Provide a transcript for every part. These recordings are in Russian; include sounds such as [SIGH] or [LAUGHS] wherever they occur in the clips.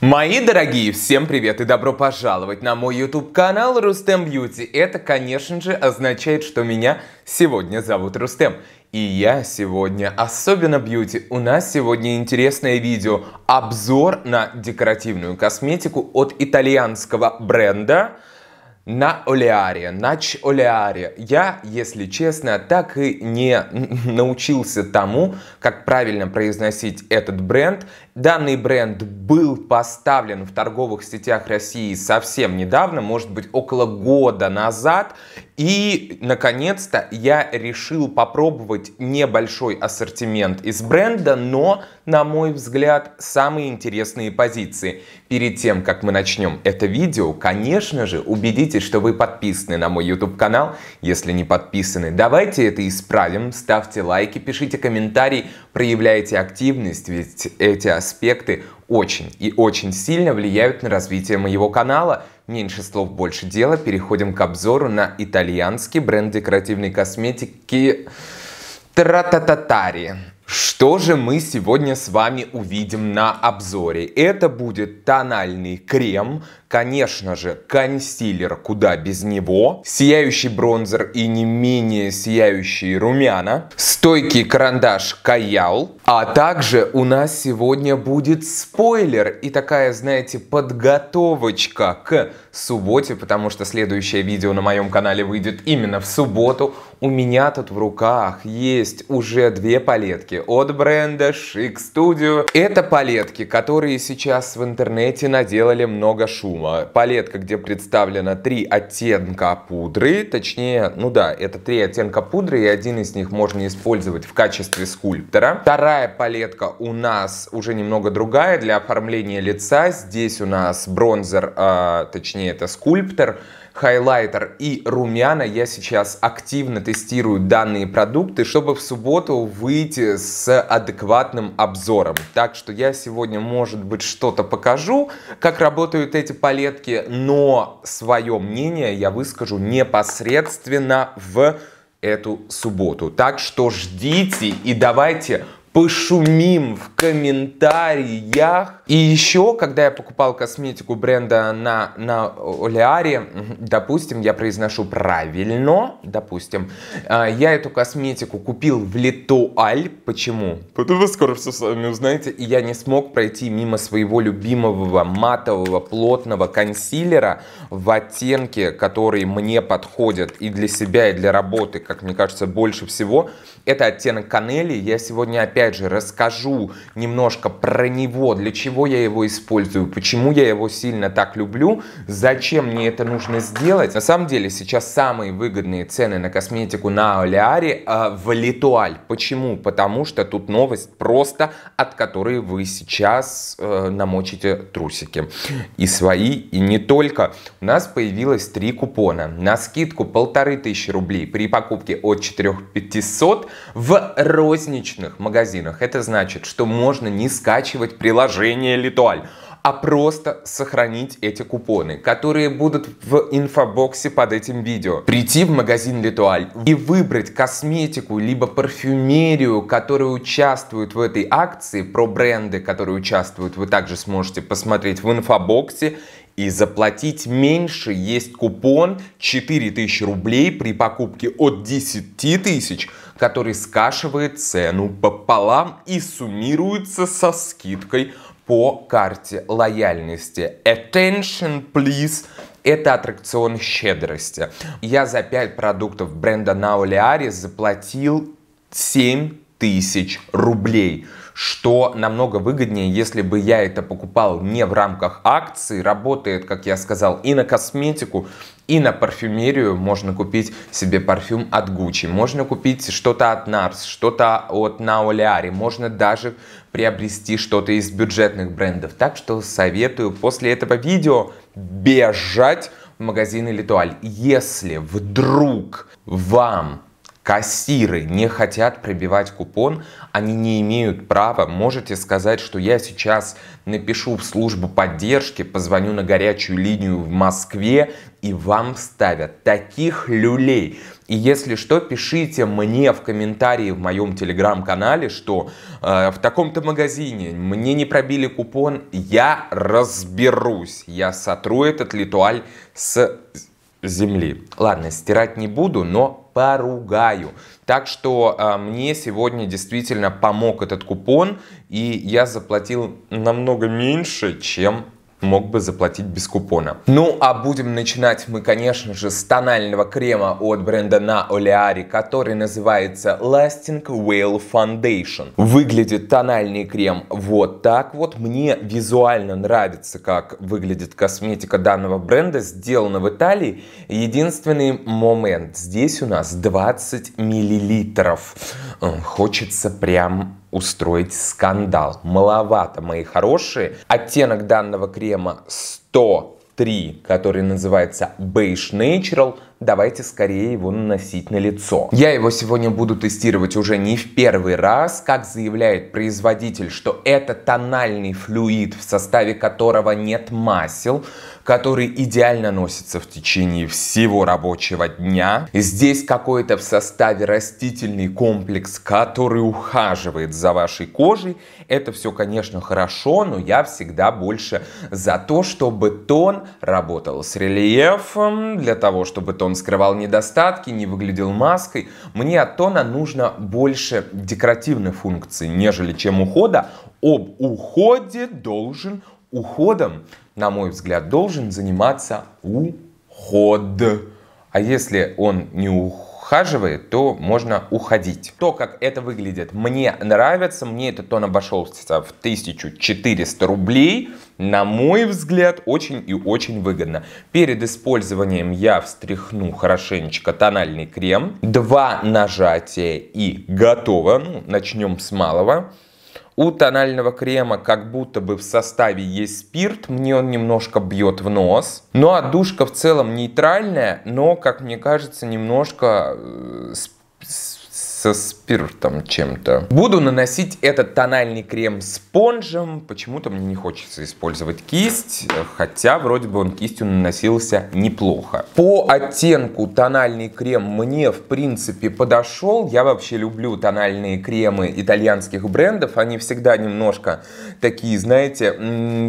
Мои дорогие, всем привет и добро пожаловать на мой YouTube канал Рустем Бьюти. Это, конечно же, означает, что меня сегодня зовут Рустем. И я сегодня особенно бьюти. У нас сегодня интересное видео. Обзор на декоративную косметику от итальянского бренда на Олеаре, нач Олеаре. Я, если честно, так и не [LAUGHS] научился тому, как правильно произносить этот бренд. Данный бренд был поставлен в торговых сетях России совсем недавно, может быть, около года назад, и, наконец-то, я решил попробовать небольшой ассортимент из бренда, но, на мой взгляд, самые интересные позиции. Перед тем, как мы начнем это видео, конечно же, убедитесь, что вы подписаны на мой YouTube-канал. Если не подписаны, давайте это исправим. Ставьте лайки, пишите комментарии, проявляйте активность, ведь эти аспекты очень и очень сильно влияют на развитие моего канала – Меньше слов, больше дела. Переходим к обзору на итальянский бренд декоративной косметики Тратататари. Что же мы сегодня с вами увидим на обзоре? Это будет тональный крем, Конечно же, консилер, куда без него, сияющий бронзер и не менее сияющие румяна, стойкий карандаш Каял, а также у нас сегодня будет спойлер и такая, знаете, подготовочка к субботе, потому что следующее видео на моем канале выйдет именно в субботу. У меня тут в руках есть уже две палетки от бренда Chic Studio. Это палетки, которые сейчас в интернете наделали много шума снова палетка, где представлено три оттенка пудры, точнее, ну да, это три оттенка пудры, и один из них можно использовать в качестве скульптора. Вторая палетка у нас уже немного другая, для оформления лица. Здесь у нас бронзер, э, точнее, это скульптор, Хайлайтер и Румяна. Я сейчас активно тестирую данные продукты, чтобы в субботу выйти с адекватным обзором. Так что я сегодня, может быть, что-то покажу, как работают эти палетки, но свое мнение я выскажу непосредственно в эту субботу. Так что ждите и давайте пошумим в комментариях и еще, когда я покупал косметику бренда на, на Олиаре, допустим, я произношу правильно, допустим, а, я эту косметику купил в Литуаль. Почему? Потому вы скоро все сами узнаете. И я не смог пройти мимо своего любимого матового плотного консилера в оттенке, который мне подходит и для себя, и для работы, как мне кажется, больше всего. Это оттенок Канели. Я сегодня опять же расскажу немножко про него, для чего чего я его использую, почему я его сильно так люблю, зачем мне это нужно сделать. На самом деле сейчас самые выгодные цены на косметику на Олиаре э, а, в Литуаль. Почему? Потому что тут новость просто, от которой вы сейчас э, намочите трусики. И свои, и не только. У нас появилось три купона. На скидку полторы тысячи рублей при покупке от 4500 в розничных магазинах. Это значит, что можно не скачивать приложение компания Литуаль а просто сохранить эти купоны, которые будут в инфобоксе под этим видео. Прийти в магазин Литуаль и выбрать косметику, либо парфюмерию, которые участвуют в этой акции, про бренды, которые участвуют, вы также сможете посмотреть в инфобоксе и заплатить меньше есть купон 4000 рублей при покупке от 10 тысяч, который скашивает цену пополам и суммируется со скидкой по карте лояльности. Attention, please. Это аттракцион щедрости. Я за 5 продуктов бренда Наулиари заплатил 7 тысяч рублей что намного выгоднее, если бы я это покупал не в рамках акции. Работает, как я сказал, и на косметику, и на парфюмерию можно купить себе парфюм от Gucci, можно купить что-то от Nars, что-то от Наолиари, можно даже приобрести что-то из бюджетных брендов. Так что советую после этого видео бежать в магазин или Если вдруг вам кассиры не хотят пробивать купон, они не имеют права. Можете сказать, что я сейчас напишу в службу поддержки, позвоню на горячую линию в Москве, и вам ставят таких люлей. И если что, пишите мне в комментарии в моем телеграм-канале, что э, в таком-то магазине мне не пробили купон, я разберусь. Я сотру этот литуаль с земли. Ладно, стирать не буду, но поругаю. Так что а, мне сегодня действительно помог этот купон, и я заплатил намного меньше, чем мог бы заплатить без купона. Ну а будем начинать мы, конечно же, с тонального крема от бренда на Олеари, который называется Lasting Whale Foundation. Выглядит тональный крем вот так вот. Мне визуально нравится, как выглядит косметика данного бренда, сделана в Италии. Единственный момент, здесь у нас 20 миллилитров. Хочется прям устроить скандал. Маловато, мои хорошие. Оттенок данного крема 103, который называется Beige Natural. Давайте скорее его наносить на лицо. Я его сегодня буду тестировать уже не в первый раз. Как заявляет производитель, что это тональный флюид, в составе которого нет масел который идеально носится в течение всего рабочего дня. Здесь какой-то в составе растительный комплекс, который ухаживает за вашей кожей. Это все, конечно, хорошо, но я всегда больше за то, чтобы тон работал с рельефом, для того, чтобы тон скрывал недостатки, не выглядел маской. Мне от тона нужно больше декоративной функции, нежели чем ухода. Об уходе должен уходом, на мой взгляд, должен заниматься уход. А если он не ухаживает, то можно уходить. То, как это выглядит, мне нравится. Мне этот тон обошелся в 1400 рублей. На мой взгляд, очень и очень выгодно. Перед использованием я встряхну хорошенечко тональный крем. Два нажатия и готово. Ну, начнем с малого. У тонального крема как будто бы в составе есть спирт, мне он немножко бьет в нос. Но отдушка в целом нейтральная, но, как мне кажется, немножко э, с со спиртом чем-то. Буду наносить этот тональный крем спонжем. Почему-то мне не хочется использовать кисть, хотя вроде бы он кистью наносился неплохо. По оттенку тональный крем мне в принципе подошел. Я вообще люблю тональные кремы итальянских брендов. Они всегда немножко такие, знаете,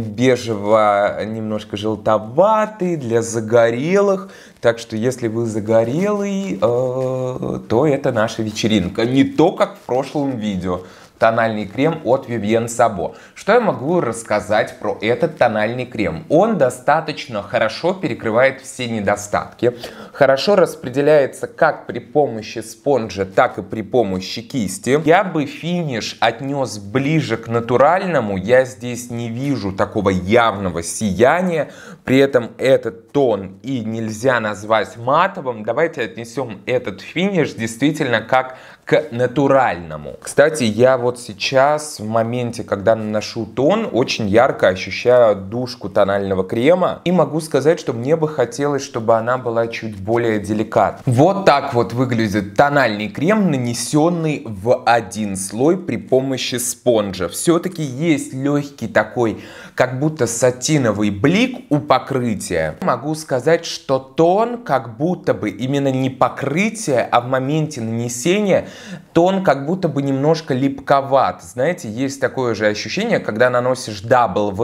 бежево, немножко желтоватые для загорелых. Так что если вы загорелый, э, то это наша вечеринка. Не то, как в прошлом видео тональный крем от Vivienne Sabo. Что я могу рассказать про этот тональный крем? Он достаточно хорошо перекрывает все недостатки, хорошо распределяется как при помощи спонжа, так и при помощи кисти. Я бы финиш отнес ближе к натуральному, я здесь не вижу такого явного сияния, при этом этот тон и нельзя назвать матовым. Давайте отнесем этот финиш действительно как к натуральному. Кстати, я вот сейчас в моменте, когда наношу тон, очень ярко ощущаю душку тонального крема и могу сказать, что мне бы хотелось, чтобы она была чуть более деликатной. Вот так вот выглядит тональный крем, нанесенный в один слой при помощи спонжа. Все-таки есть легкий такой как будто сатиновый блик у покрытия. Могу сказать, что тон как будто бы именно не покрытие, а в моменте нанесения тон как будто бы немножко липковат. Знаете, есть такое же ощущение, когда наносишь дабл В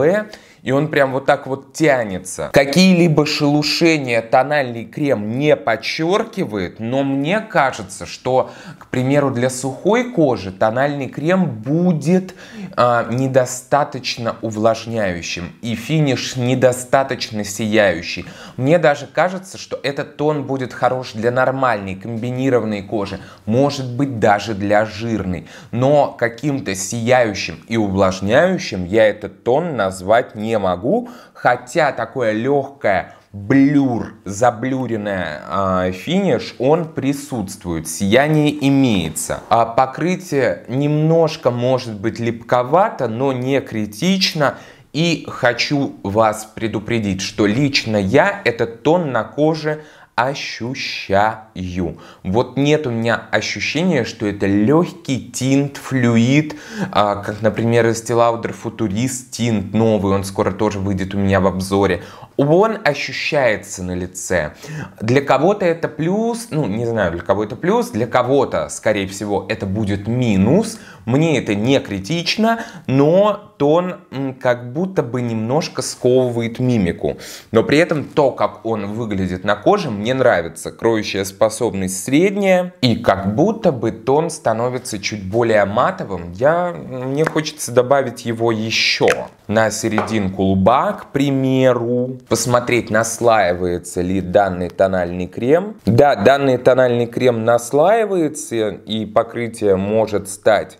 и он прям вот так вот тянется. Какие-либо шелушения тональный крем не подчеркивает, но мне кажется, что, к примеру, для сухой кожи тональный крем будет э, недостаточно увлажняющим и финиш недостаточно сияющий. Мне даже кажется, что этот тон будет хорош для нормальной комбинированной кожи, может быть даже для жирной, но каким-то сияющим и увлажняющим я этот тон назвать не не могу, хотя такое легкое блюр, заблюренный а, финиш, он присутствует, сияние имеется. А покрытие немножко может быть липковато, но не критично. И хочу вас предупредить, что лично я этот тон на коже ощущаю. Вот нет у меня ощущения, что это легкий тинт, флюид, а, как, например, Estee футурист тинт новый, он скоро тоже выйдет у меня в обзоре. Он ощущается на лице. Для кого-то это плюс, ну, не знаю, для кого это плюс, для кого-то, скорее всего, это будет минус. Мне это не критично, но тон как будто бы немножко сковывает мимику. Но при этом то, как он выглядит на коже, мне мне нравится. Кроющая способность средняя, и как будто бы тон становится чуть более матовым. Я, мне хочется добавить его еще на серединку лба, к примеру. Посмотреть, наслаивается ли данный тональный крем. Да, данный тональный крем наслаивается, и покрытие может стать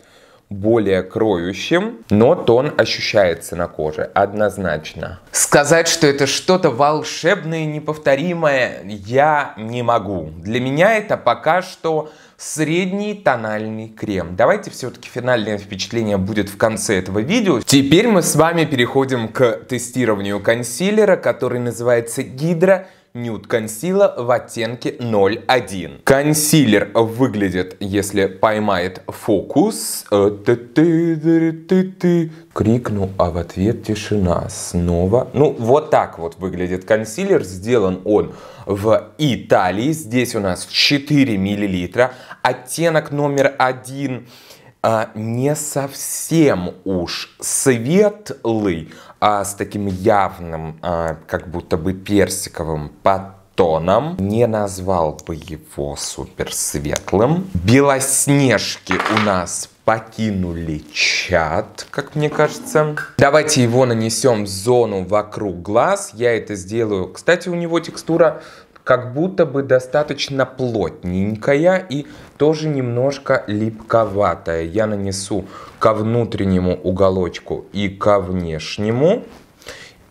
более кроющим, но тон ощущается на коже однозначно. Сказать, что это что-то волшебное, неповторимое, я не могу. Для меня это пока что средний тональный крем. Давайте все-таки финальное впечатление будет в конце этого видео. Теперь мы с вами переходим к тестированию консилера, который называется Гидра Nude Concealer в оттенке 01. Консилер выглядит, если поймает фокус. Э, Крикну, а в ответ тишина. Снова. Ну, вот так вот выглядит консилер. Сделан он в Италии. Здесь у нас 4 миллилитра. Оттенок номер один а, не совсем уж светлый, а с таким явным, а, как будто бы персиковым подтоном. Не назвал бы его супер светлым. Белоснежки у нас покинули чат, как мне кажется. Давайте его нанесем в зону вокруг глаз. Я это сделаю. Кстати, у него текстура как будто бы достаточно плотненькая и тоже немножко липковатая. Я нанесу ко внутреннему уголочку и ко внешнему.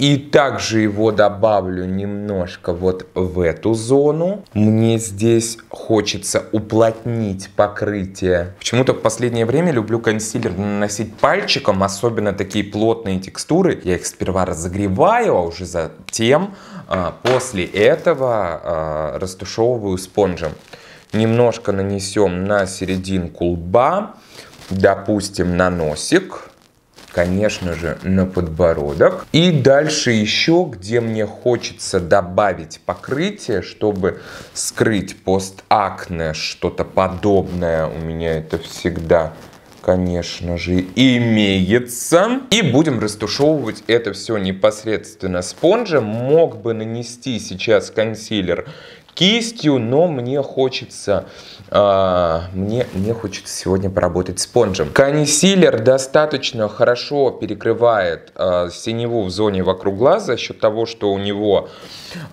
И также его добавлю немножко вот в эту зону. Мне здесь хочется уплотнить покрытие. Почему-то в последнее время люблю консилер наносить пальчиком, особенно такие плотные текстуры. Я их сперва разогреваю, а уже затем а, после этого а, растушевываю спонжем. Немножко нанесем на серединку лба, допустим, на носик конечно же, на подбородок. И дальше еще, где мне хочется добавить покрытие, чтобы скрыть постакне, что-то подобное. У меня это всегда конечно же, имеется. И будем растушевывать это все непосредственно спонжем. Мог бы нанести сейчас консилер кистью, но мне хочется а, мне, мне хочется сегодня поработать спонжем. Консилер достаточно хорошо перекрывает а, синеву в зоне вокруг глаз за счет того, что у него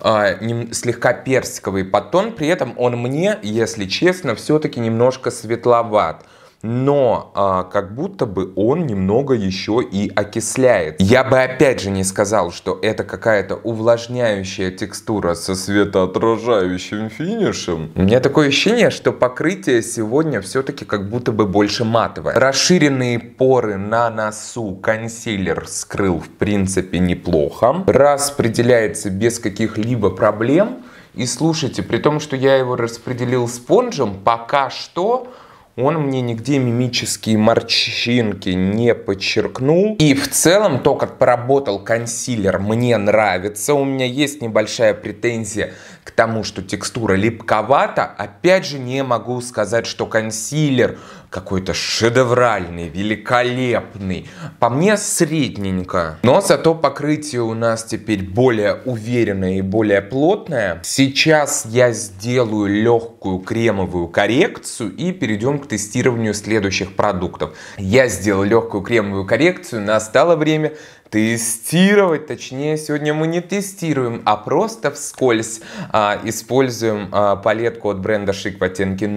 а, не, слегка персиковый подтон. При этом он мне, если честно, все-таки немножко светловат но а, как будто бы он немного еще и окисляет. Я бы опять же не сказал, что это какая-то увлажняющая текстура со светоотражающим финишем. У меня такое ощущение, что покрытие сегодня все-таки как будто бы больше матовое. Расширенные поры на носу консилер скрыл в принципе неплохо. Распределяется без каких-либо проблем. И слушайте, при том, что я его распределил спонжем, пока что он мне нигде мимические морщинки не подчеркнул. И в целом то, как поработал консилер, мне нравится. У меня есть небольшая претензия к тому, что текстура липковата. Опять же, не могу сказать, что консилер какой-то шедевральный, великолепный. По мне средненько. Но зато покрытие у нас теперь более уверенное и более плотное. Сейчас я сделаю легкую кремовую коррекцию и перейдем к тестированию следующих продуктов. Я сделал легкую кремовую коррекцию, настало время тестировать, точнее сегодня мы не тестируем, а просто вскользь а, используем а, палетку от бренда Шик в оттенке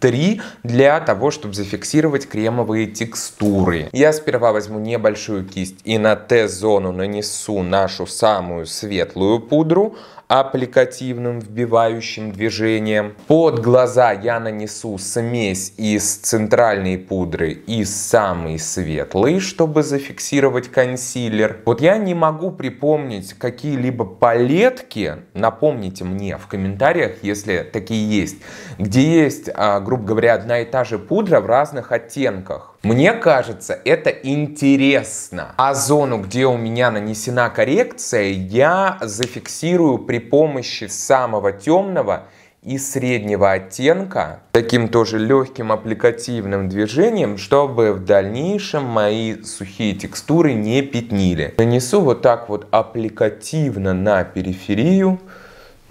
03 для того, чтобы зафиксировать кремовые текстуры. Я сперва возьму небольшую кисть и на Т-зону нанесу нашу самую светлую пудру, аппликативным вбивающим движением. Под глаза я нанесу смесь из центральной пудры и самой светлой, чтобы зафиксировать консилер. Вот я не могу припомнить какие-либо палетки, напомните мне в комментариях, если такие есть, где есть, а, грубо говоря, одна и та же пудра в разных оттенках. Мне кажется, это интересно. А зону, где у меня нанесена коррекция, я зафиксирую при помощи самого темного и среднего оттенка таким тоже легким аппликативным движением, чтобы в дальнейшем мои сухие текстуры не пятнили. Нанесу вот так вот аппликативно на периферию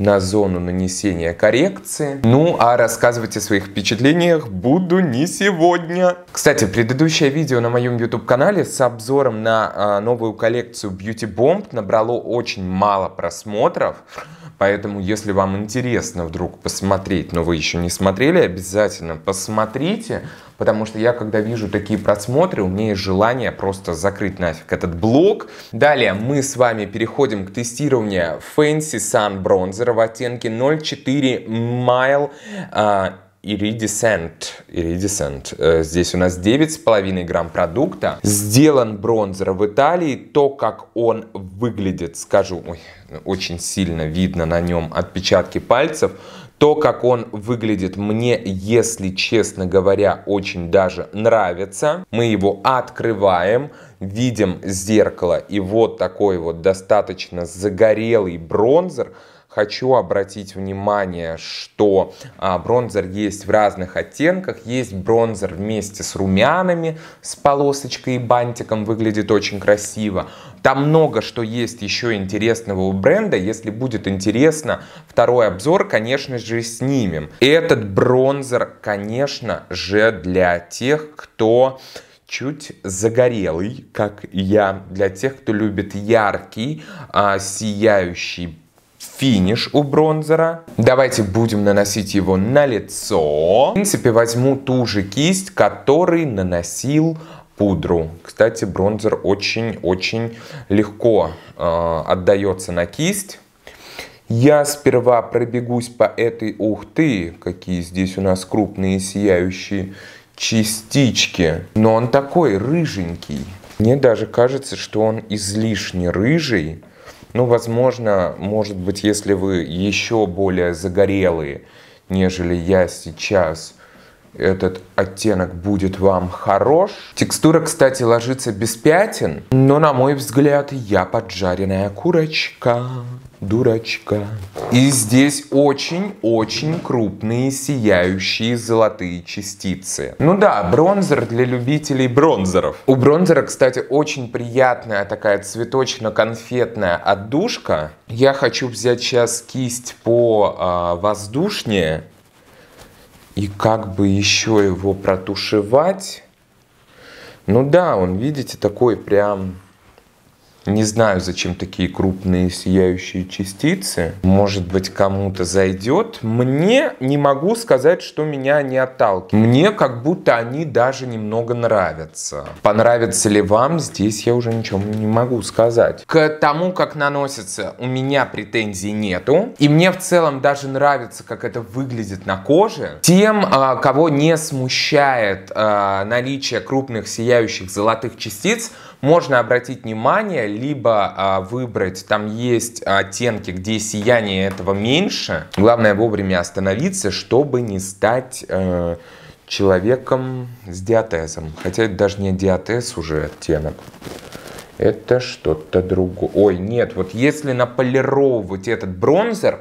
на зону нанесения коррекции. Ну, а рассказывать о своих впечатлениях буду не сегодня. Кстати, предыдущее видео на моем YouTube-канале с обзором на э, новую коллекцию Beauty Bomb набрало очень мало просмотров. Поэтому, если вам интересно вдруг посмотреть, но вы еще не смотрели, обязательно посмотрите потому что я, когда вижу такие просмотры, у меня есть желание просто закрыть нафиг этот блок. Далее мы с вами переходим к тестированию Fancy Sun Bronzer в оттенке 0,4 Mile а, Iridescent. Iridescent. Э, здесь у нас 9,5 грамм продукта. Сделан бронзер в Италии. То, как он выглядит, скажу, ой, очень сильно видно на нем отпечатки пальцев. То, как он выглядит, мне, если честно говоря, очень даже нравится. Мы его открываем, видим зеркало и вот такой вот достаточно загорелый бронзер – хочу обратить внимание, что а, бронзер есть в разных оттенках. Есть бронзер вместе с румянами, с полосочкой и бантиком, выглядит очень красиво. Там много что есть еще интересного у бренда. Если будет интересно, второй обзор, конечно же, снимем. Этот бронзер, конечно же, для тех, кто чуть загорелый, как я, для тех, кто любит яркий, а, сияющий финиш у бронзера. Давайте будем наносить его на лицо. В принципе, возьму ту же кисть, который наносил пудру. Кстати, бронзер очень-очень легко э, отдается на кисть. Я сперва пробегусь по этой... Ух ты, какие здесь у нас крупные сияющие частички. Но он такой рыженький. Мне даже кажется, что он излишне рыжий. Ну, возможно, может быть, если вы еще более загорелые, нежели я сейчас, этот оттенок будет вам хорош. Текстура, кстати, ложится без пятен, но, на мой взгляд, я поджаренная курочка, дурачка. И здесь очень-очень крупные сияющие золотые частицы. Ну да, бронзер для любителей бронзеров. У бронзера, кстати, очень приятная такая цветочно-конфетная отдушка. Я хочу взять сейчас кисть по э, воздушнее и как бы еще его протушевать. Ну да, он, видите, такой прям не знаю, зачем такие крупные сияющие частицы. Может быть, кому-то зайдет. Мне не могу сказать, что меня не отталкивает. Мне как будто они даже немного нравятся. Понравится ли вам, здесь я уже ничего не могу сказать. К тому, как наносится, у меня претензий нету. И мне в целом даже нравится, как это выглядит на коже. Тем, а, кого не смущает а, наличие крупных сияющих золотых частиц, можно обратить внимание, либо а, выбрать, там есть оттенки, где сияние этого меньше. Главное вовремя остановиться, чтобы не стать... Э, человеком с диатезом. Хотя это даже не диатез уже оттенок. Это что-то другое. Ой, нет, вот если наполировать этот бронзер,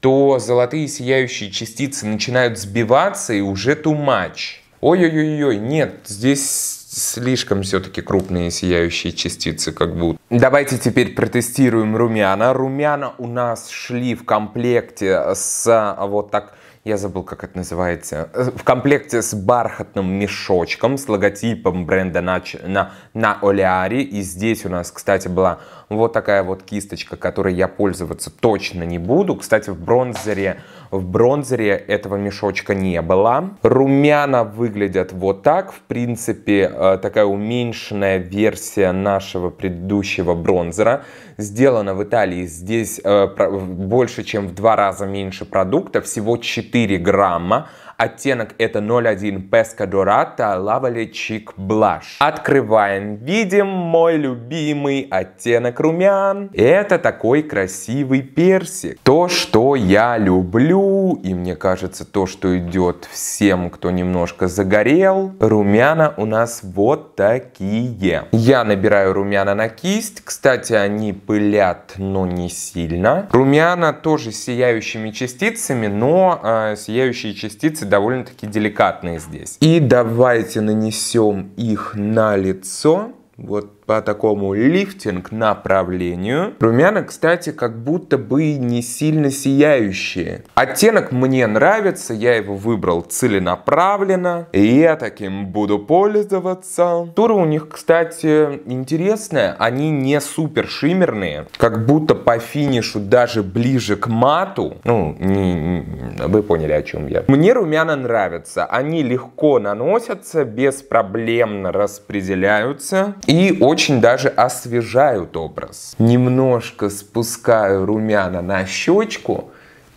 то золотые сияющие частицы начинают сбиваться и уже тумач. Ой-ой-ой, нет, здесь слишком все-таки крупные сияющие частицы как будто. Давайте теперь протестируем румяна. Румяна у нас шли в комплекте с вот так я забыл, как это называется, в комплекте с бархатным мешочком, с логотипом бренда на, на, на Оляри. И здесь у нас, кстати, была вот такая вот кисточка, которой я пользоваться точно не буду. Кстати, в бронзере, в бронзере этого мешочка не было. Румяна выглядят вот так. В принципе, э, такая уменьшенная версия нашего предыдущего бронзера. Сделана в Италии. Здесь э, больше, чем в два раза меньше продукта. Всего 4 грамма Оттенок это 01 Pesca Dorata Lavale Cheek Blush. Открываем. Видим мой любимый оттенок румян. Это такой красивый персик. То, что я люблю, и мне кажется, то, что идет всем, кто немножко загорел. Румяна у нас вот такие. Я набираю румяна на кисть. Кстати, они пылят, но не сильно. Румяна тоже сияющими частицами, но э, сияющие частицы довольно-таки деликатные здесь. И давайте нанесем их на лицо. Вот по такому лифтинг направлению. Румяна, кстати, как будто бы не сильно сияющие. Оттенок мне нравится, я его выбрал целенаправленно, и я таким буду пользоваться. Тура у них, кстати, интересная, они не супер шиммерные, как будто по финишу даже ближе к мату. Ну, не, не, вы поняли, о чем я. Мне румяна нравятся, они легко наносятся, беспроблемно распределяются и очень очень даже освежают образ. Немножко спускаю румяна на щечку,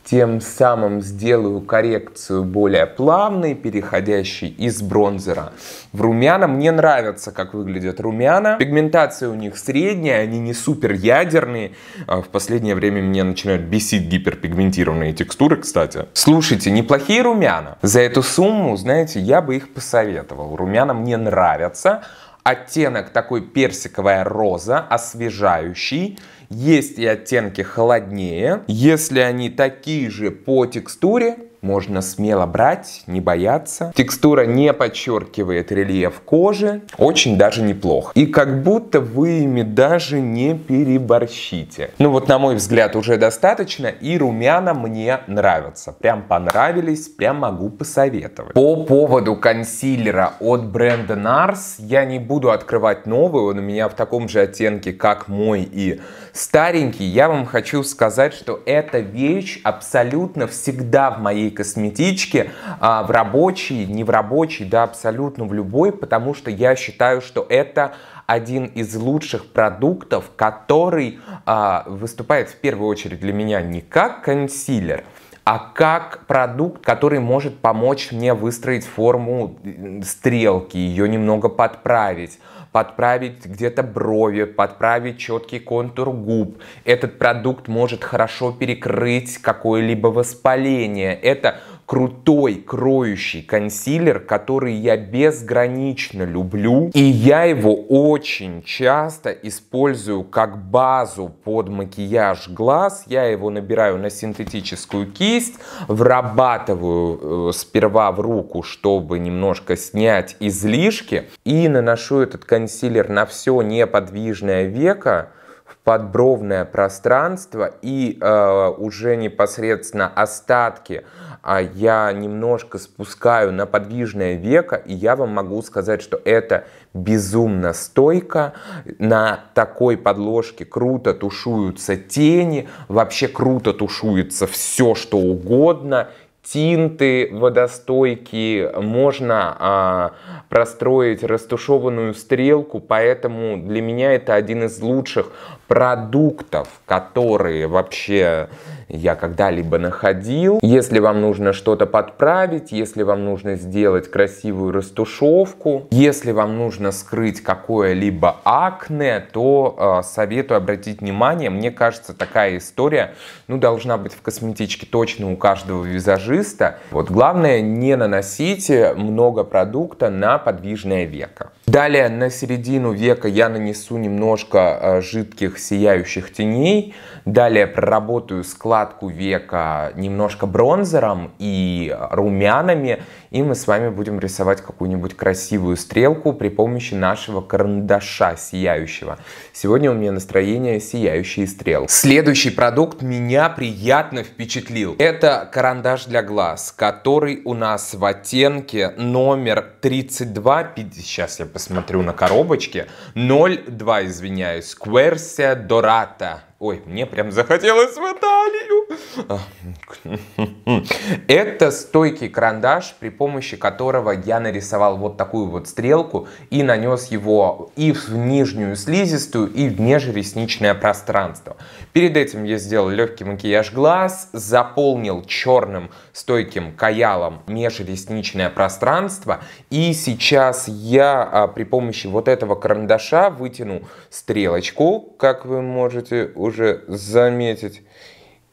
тем самым сделаю коррекцию более плавной, переходящей из бронзера в румяна. Мне нравится, как выглядят румяна. Пигментация у них средняя, они не супер ядерные. А в последнее время мне начинают бесить гиперпигментированные текстуры, кстати. Слушайте, неплохие румяна. За эту сумму, знаете, я бы их посоветовал. Румяна мне нравятся, оттенок такой персиковая роза, освежающий. Есть и оттенки холоднее. Если они такие же по текстуре, можно смело брать, не бояться. Текстура не подчеркивает рельеф кожи, очень даже неплохо. И как будто вы ими даже не переборщите. Ну вот на мой взгляд уже достаточно, и румяна мне нравятся. Прям понравились, прям могу посоветовать. По поводу консилера от бренда NARS я не буду открывать новый, он у меня в таком же оттенке, как мой и старенький. Я вам хочу сказать, что эта вещь абсолютно всегда в моей косметички, а, в рабочий, не в рабочий, да, абсолютно в любой, потому что я считаю, что это один из лучших продуктов, который а, выступает в первую очередь для меня не как консилер – а как продукт, который может помочь мне выстроить форму стрелки, ее немного подправить, подправить где-то брови, подправить четкий контур губ. Этот продукт может хорошо перекрыть какое-либо воспаление. Это крутой кроющий консилер, который я безгранично люблю. И я его очень часто использую как базу под макияж глаз. Я его набираю на синтетическую кисть, врабатываю э, сперва в руку, чтобы немножко снять излишки. И наношу этот консилер на все неподвижное веко в подбровное пространство и э, уже непосредственно остатки а я немножко спускаю на подвижное веко, и я вам могу сказать, что это безумно стойко. На такой подложке круто тушуются тени, вообще круто тушуется все, что угодно тинты водостойкие, можно а, простроить растушеванную стрелку, поэтому для меня это один из лучших продуктов, которые вообще я когда-либо находил. Если вам нужно что-то подправить, если вам нужно сделать красивую растушевку, если вам нужно скрыть какое-либо акне, то э, советую обратить внимание. Мне кажется, такая история ну, должна быть в косметичке точно у каждого визажиста. Вот главное не наносите много продукта на подвижное веко. Далее на середину века я нанесу немножко э, жидких сияющих теней. Далее проработаю складку века немножко бронзером и румянами и мы с вами будем рисовать какую-нибудь красивую стрелку при помощи нашего карандаша сияющего. Сегодня у меня настроение сияющие стрелки. Следующий продукт меня приятно впечатлил. Это карандаш для глаз, который у нас в оттенке номер 32, 50, сейчас я посмотрю на коробочке, 02, извиняюсь, Quercia Dorata. Ой, мне прям захотелось в Италию. А, Это стойкий карандаш, при помощи которого я нарисовал вот такую вот стрелку и нанес его и в нижнюю слизистую, и в межресничное пространство. Перед этим я сделал легкий макияж глаз, заполнил черным стойким каялом межресничное пространство. И сейчас я а, при помощи вот этого карандаша вытяну стрелочку, как вы можете уже уже заметить.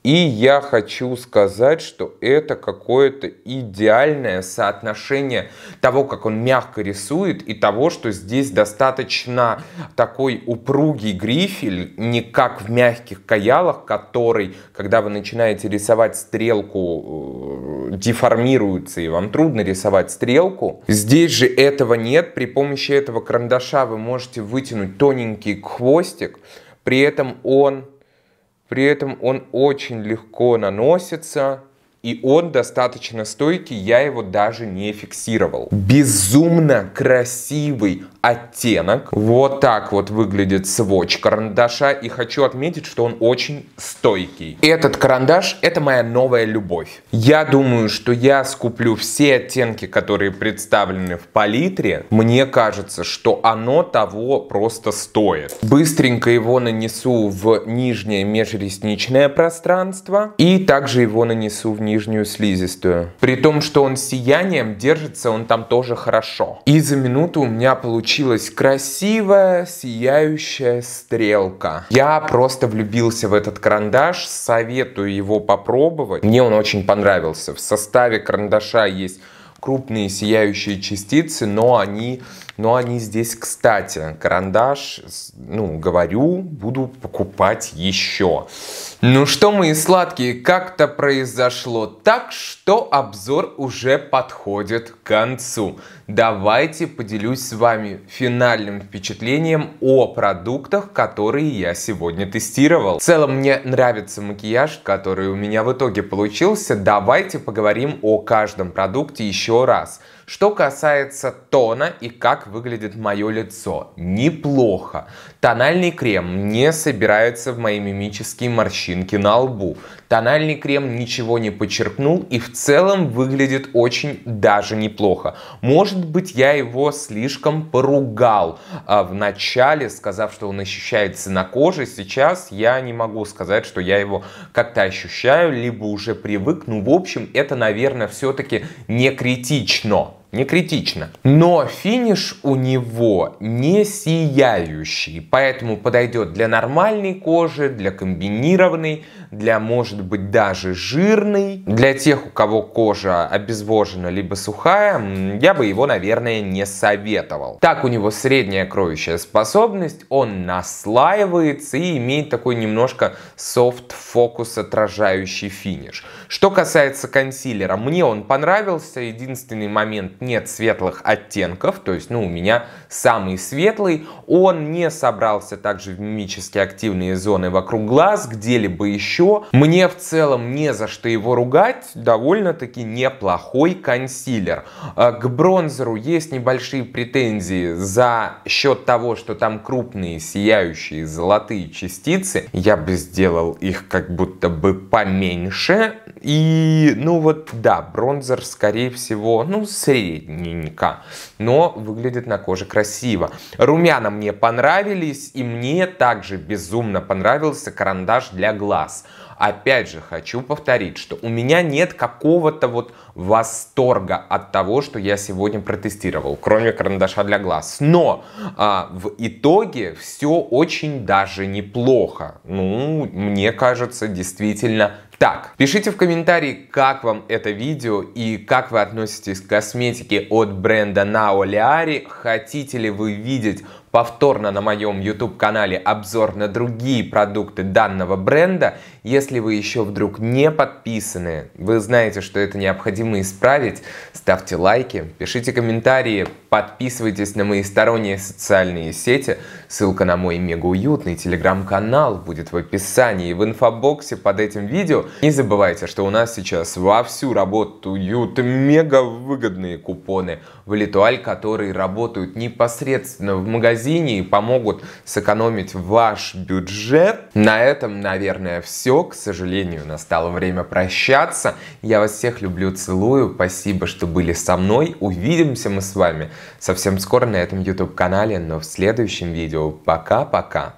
И я хочу сказать, что это какое-то идеальное соотношение того, как он мягко рисует, и того, что здесь достаточно такой упругий грифель, не как в мягких каялах, который, когда вы начинаете рисовать стрелку, э, деформируется, и вам трудно рисовать стрелку. Здесь же этого нет. При помощи этого карандаша вы можете вытянуть тоненький хвостик, при этом он при этом он очень легко наносится, и он достаточно стойкий, я его даже не фиксировал. Безумно красивый оттенок. Вот так вот выглядит сводч карандаша, и хочу отметить, что он очень стойкий. Этот карандаш — это моя новая любовь. Я думаю, что я скуплю все оттенки, которые представлены в палитре. Мне кажется, что оно того просто стоит. Быстренько его нанесу в нижнее межресничное пространство, и также его нанесу в нижнее нижнюю слизистую. При том, что он сиянием держится, он там тоже хорошо. И за минуту у меня получилась красивая сияющая стрелка. Я просто влюбился в этот карандаш, советую его попробовать. Мне он очень понравился. В составе карандаша есть крупные сияющие частицы, но они но они здесь кстати. Карандаш, ну, говорю, буду покупать еще. Ну что, мои сладкие, как-то произошло так, что обзор уже подходит к концу. Давайте поделюсь с вами финальным впечатлением о продуктах, которые я сегодня тестировал. В целом мне нравится макияж, который у меня в итоге получился. Давайте поговорим о каждом продукте еще раз. Что касается тона и как выглядит мое лицо, неплохо. Тональный крем не собирается в мои мимические морщинки на лбу. Тональный крем ничего не подчеркнул и в целом выглядит очень даже неплохо. Может быть, я его слишком поругал а в начале, сказав, что он ощущается на коже. Сейчас я не могу сказать, что я его как-то ощущаю, либо уже привык. Ну, в общем, это, наверное, все-таки не критично не критично. Но финиш у него не сияющий, поэтому подойдет для нормальной кожи, для комбинированной, для, может быть, даже жирной. Для тех, у кого кожа обезвожена либо сухая, я бы его, наверное, не советовал. Так у него средняя кроющая способность, он наслаивается и имеет такой немножко soft фокус отражающий финиш. Что касается консилера, мне он понравился, единственный момент нет светлых оттенков, то есть, ну, у меня самый светлый. Он не собрался также в мимически активные зоны вокруг глаз, где-либо еще. Мне в целом не за что его ругать, довольно-таки неплохой консилер. Э, к бронзеру есть небольшие претензии за счет того, что там крупные сияющие золотые частицы. Я бы сделал их как будто бы поменьше. И, ну вот, да, бронзер, скорее всего, ну, средний средненько, но выглядит на коже красиво. Румяна мне понравились, и мне также безумно понравился карандаш для глаз. Опять же, хочу повторить, что у меня нет какого-то вот восторга от того, что я сегодня протестировал, кроме карандаша для глаз. Но а, в итоге все очень даже неплохо. Ну, мне кажется, действительно так, пишите в комментарии, как вам это видео и как вы относитесь к косметике от бренда Naoliari. Хотите ли вы видеть повторно на моем YouTube-канале обзор на другие продукты данного бренда. Если вы еще вдруг не подписаны, вы знаете, что это необходимо исправить, ставьте лайки, пишите комментарии, подписывайтесь на мои сторонние социальные сети. Ссылка на мой мега уютный телеграм-канал будет в описании и в инфобоксе под этим видео. Не забывайте, что у нас сейчас вовсю работают мега выгодные купоны в Литуаль, которые работают непосредственно в магазине и помогут сэкономить ваш бюджет. На этом, наверное, все. К сожалению, настало время прощаться. Я вас всех люблю, целую. Спасибо, что были со мной. Увидимся мы с вами совсем скоро на этом YouTube-канале, но в следующем видео. Пока-пока!